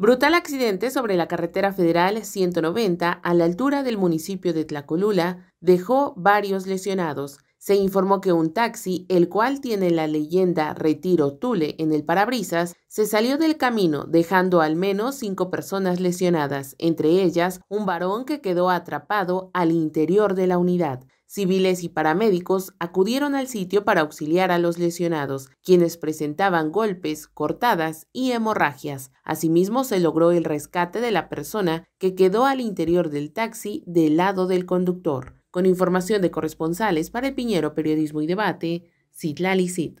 Brutal accidente sobre la carretera federal 190 a la altura del municipio de Tlacolula dejó varios lesionados. Se informó que un taxi, el cual tiene la leyenda Retiro Tule en el parabrisas, se salió del camino dejando al menos cinco personas lesionadas, entre ellas un varón que quedó atrapado al interior de la unidad. Civiles y paramédicos acudieron al sitio para auxiliar a los lesionados, quienes presentaban golpes, cortadas y hemorragias. Asimismo, se logró el rescate de la persona que quedó al interior del taxi del lado del conductor. Con información de corresponsales para el Piñero Periodismo y Debate, Citlali Cid.